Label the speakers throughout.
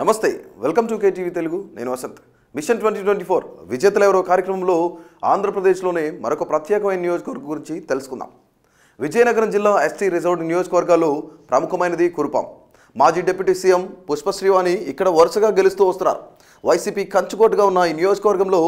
Speaker 1: నమస్తే welcome to KTV Telugu నేను Vasant mission twenty twenty four విజేతల ఎవరో కార్యక్రమంలో ఆంధ్రప్రదేశ్లోనే మరొక ప్రత్యేకమైన నియోజకవర్గం గురించి తెలుసుకుందాం విజయనగరం జిల్లా ఎస్టీ రిజర్వ్డ్ నియోజకవర్గాలు ప్రముఖమైనది కురుపాం మాజీ డిప్యూటీ సీఎం పుష్పశ్రీవాణి ఇక్కడ వరుసగా గెలుస్తూ వస్తున్నారు వైసీపీ కంచుకోటుగా ఉన్న ఈ నియోజకవర్గంలో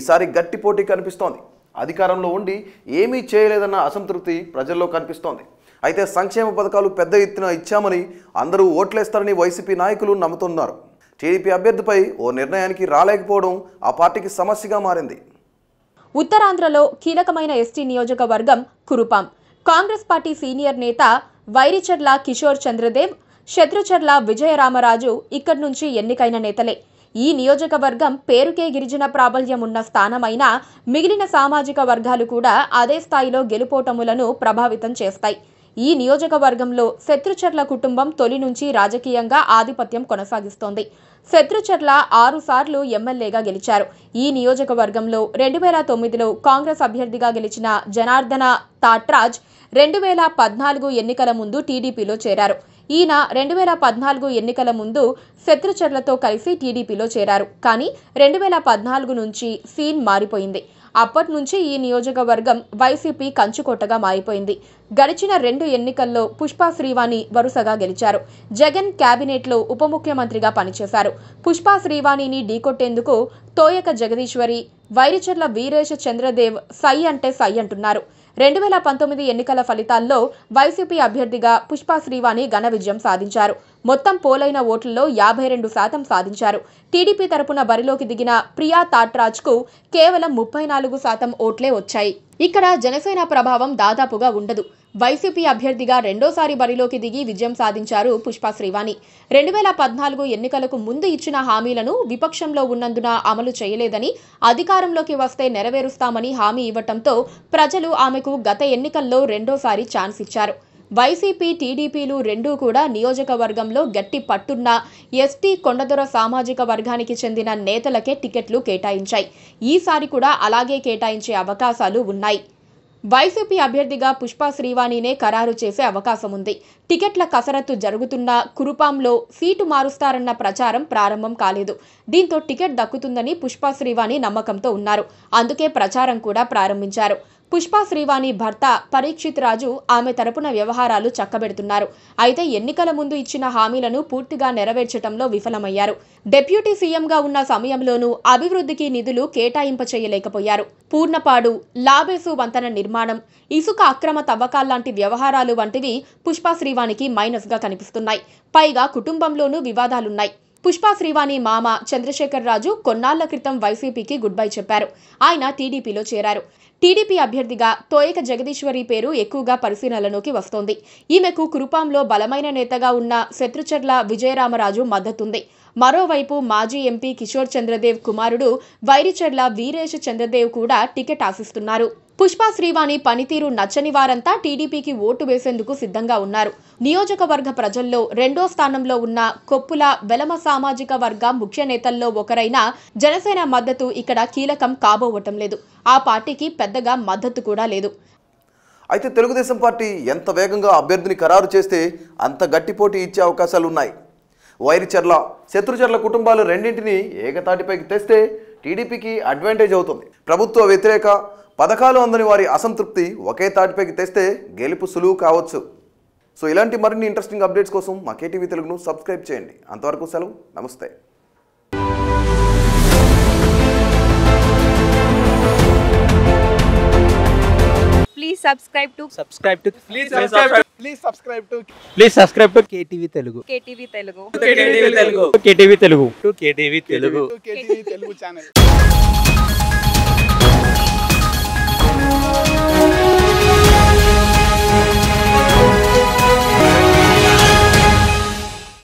Speaker 1: ఈసారి గట్టి పోటీ కనిపిస్తోంది అధికారంలో ఉండి ఏమీ చేయలేదన్న అసంతృప్తి ప్రజల్లో కనిపిస్తోంది అయితే సంక్షేమ పథకాలు పెద్ద ఎత్తున ఇచ్చామని అందరూ ఓట్లేస్తారని వైసీపీ నాయకులు నమ్ముతున్నారు టీడీపీ అభ్యర్థిపై ఓ నిర్ణయానికి రాలేకపోవడం ఆ పార్టీకి సమస్యగా మారింది
Speaker 2: ఉత్తరాంధ్రలో కీలకమైన ఎస్టీ నియోజకవర్గం కురుపాం కాంగ్రెస్ పార్టీ సీనియర్ నేత వైరిచర్ల కిషోర్ చంద్రదేవ్ శత్రుచర్ల విజయరామరాజు ఇక్కడి నుంచి ఎన్నికైన నేతలే ఈ నియోజకవర్గం పేరుకే గిరిజన ప్రాబల్యం ఉన్న స్థానమైన మిగిలిన సామాజిక వర్గాలు కూడా అదే స్థాయిలో గెలుపోటములను ప్రభావితం చేస్తాయి ఈ నియోజకవర్గంలో శత్రుచర్ల కుటుంబం తొలి నుంచి రాజకీయంగా ఆధిపత్యం కొనసాగిస్తోంది శత్రుచర్ల ఆరు సార్లు ఎమ్మెల్యేగా గెలిచారు ఈ నియోజకవర్గంలో రెండు వేల తొమ్మిదిలో కాంగ్రెస్ అభ్యర్థిగా గెలిచిన జనార్దన తాట్రాజ్ రెండు వేల పద్నాలుగు ఎన్నికల ముందు టీడీపీలో చేరారు ఈయన రెండు వేల పద్నాలుగు ఎన్నికల ముందు శత్రుచర్లతో కలిసి టీడీపీలో చేరారు కానీ రెండు వేల పద్నాలుగు నుంచి సీన్ మారిపోయింది అప్పటి నుంచి ఈ నియోజకవర్గం వైసీపీ కంచుకోటగా మారిపోయింది గడిచిన రెండు ఎన్నికల్లో పుష్ప శ్రీవాణి వరుసగా గెలిచారు జగన్ క్యాబినెట్లో ఉప ముఖ్యమంత్రిగా పనిచేశారు పుష్ప శ్రీవాణిని ఢీకొట్టేందుకు తోయక జగదీశ్వరి వైరిచర్ల వీరేశ చంద్రదేవ్ సై అంటే సై అంటున్నారు రెండు వేల పంతొమ్మిది ఎన్నికల ఫలితాల్లో వైసీపీ అభ్యర్థిగా పుష్ప శ్రీవాణి ఘన విజయం సాధించారు మొత్తం పోలైన ఓట్లలో యాభై రెండు శాతం సాధించారు టీడీపీ తరపున బరిలోకి దిగిన ప్రియా తాట్రాజ్కు కేవలం ముప్పై నాలుగు శాతం ఓట్లే వచ్చాయి ఇక్కడ జనసేన ప్రభావం దాదాపుగా ఉండదు వైసీపీ అభ్యర్థిగా రెండోసారి బరిలోకి దిగి విజయం సాధించారు పుష్ప శ్రీవాణి రెండు వేల పద్నాలుగు ఎన్నికలకు ముందు ఇచ్చిన హామీలను విపక్షంలో ఉన్నందున అమలు చేయలేదని అధికారంలోకి వస్తే నెరవేరుస్తామని హామీ ఇవ్వటంతో ప్రజలు ఆమెకు గత ఎన్నికల్లో రెండోసారి ఛాన్స్ ఇచ్చారు వైసీపీ టీడీపీలు రెండూ కూడా నియోజకవర్గంలో గట్టి పట్టున్న ఎస్టీ కొండదొర సామాజిక వర్గానికి చెందిన నేతలకే టికెట్లు కేటాయించాయి ఈసారి కూడా అలాగే కేటాయించే అవకాశాలు ఉన్నాయి వైసీపీ అభ్యర్థిగా పుష్ప శ్రీవాణినే ఖరారు చేసే అవకాశం ఉంది టికెట్ల కసరత్తు జరుగుతున్న కురుపాంలో సీటు మారుస్తారన్న ప్రచారం ప్రారంభం కాలేదు దీంతో టికెట్ దక్కుతుందని పుష్ప శ్రీవాణి నమ్మకంతో ఉన్నారు అందుకే ప్రచారం కూడా ప్రారంభించారు పుష్ప శ్రీవాణి భర్త పరీక్షిత్ రాజు ఆమె తరపున వ్యవహారాలు చక్కబెడుతున్నారు అయితే ఎన్నికల ముందు ఇచ్చిన హామీలను పూర్తిగా నెరవేర్చడంలో విఫలమయ్యారు డెప్యూటీ సీఎంగా ఉన్న సమయంలోనూ అభివృద్ధికి నిధులు కేటాయింప చేయలేకపోయారు పూర్ణపాడు లాబేసు వంతన నిర్మాణం ఇసుక అక్రమ తవ్వకాల్లాంటి వ్యవహారాలు వంటివి పుష్ప శ్రీవాణికి మైనస్గా కనిపిస్తున్నాయి పైగా కుటుంబంలోనూ వివాదాలున్నాయి పుష్ప శ్రీవాణి మామ చంద్రశేఖర్ రాజు కొన్నాళ్ల క్రితం వైసీపీకి గుడ్ బై చెప్పారు ఆయన టీడీపీలో చేరారు టీడీపీ అభ్యర్థిగా తోయక జగదీశ్వరి పేరు ఎక్కువగా పరిశీలనలోకి వస్తోంది ఈమెకు కురుపాంలో బలమైన నేతగా ఉన్న శత్రుచర్ల విజయరామరాజు మద్దతుంది మరోవైపు మాజీ ఎంపీ కిషోర్ చంద్రదేవ్ కుమారుడు వైరిచర్ల వీరేష్ చంద్రదేవ్ కూడా టికెట్ ఆశిస్తున్నారు పుష్ప శ్రీవాణి పనితీరు నచ్చని వారంతా టీడీపీకి ఓటు వేసేందుకు సిద్ధంగా ఉన్నారు నియోజకవర్గ ప్రజల్లో రెండో స్థానంలో ఉన్న కొప్పుల వెలమ సామాజిక వర్గ ముఖ్య నేతల్లో ఒకరైన జనసేన మద్దతు ఇక్కడ కీలకం కాబోవటం లేదు ఆ పార్టీకి పెద్దగా మద్దతు కూడా లేదు
Speaker 1: అయితే తెలుగుదేశం పార్టీ ఎంత వేగంగా అభ్యర్థిని ఖరారు చేస్తే అంత గట్టిపోటీ ఇచ్చే అవకాశాలు ఉన్నాయి వైరిచర్ల శత్రుచర్ల కుటుంబాలు రెండింటినీ ఏకతాటిపైకి తెస్తే టీడీపీకి అడ్వాంటేజ్ అవుతుంది ప్రభుత్వ వ్యతిరేక పథకాలు అందని వారి అసంతృప్తి ఒకే తాటిపైకి తెస్తే గెలుపు సులువు కావచ్చు సో ఇలాంటి మరిన్ని ఇంట్రెస్టింగ్ అప్డేట్స్ కోసం మా కేటీవీ తెలుగును సబ్స్క్రైబ్ చేయండి అంతవరకు సెలవు నమస్తే
Speaker 2: please subscribe
Speaker 1: to please
Speaker 2: to please KTV Telugu
Speaker 1: KTV Telugu KTV Telugu KTV Telugu KTV Telugu channel